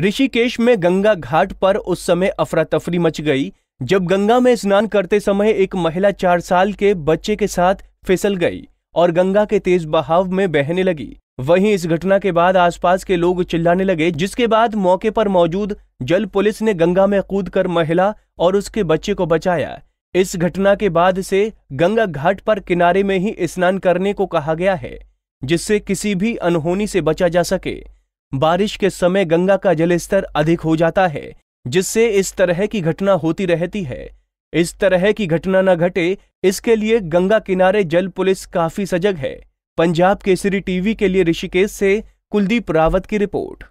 ऋषिकेश में गंगा घाट पर उस समय अफरा तफरी मच गई जब गंगा में स्नान करते समय एक महिला चार साल के बच्चे के साथ फिसल गई और गंगा के तेज बहाव में बहने लगी वहीं इस घटना के बाद आसपास के लोग चिल्लाने लगे जिसके बाद मौके पर मौजूद जल पुलिस ने गंगा में कूद कर महिला और उसके बच्चे को बचाया इस घटना के बाद से गंगा घाट पर किनारे में ही स्नान करने को कहा गया है जिससे किसी भी अनहोनी से बचा जा सके बारिश के समय गंगा का जलस्तर अधिक हो जाता है जिससे इस तरह की घटना होती रहती है इस तरह की घटना न घटे इसके लिए गंगा किनारे जल पुलिस काफी सजग है पंजाब केसरी टीवी के लिए ऋषिकेश से कुलदीप रावत की रिपोर्ट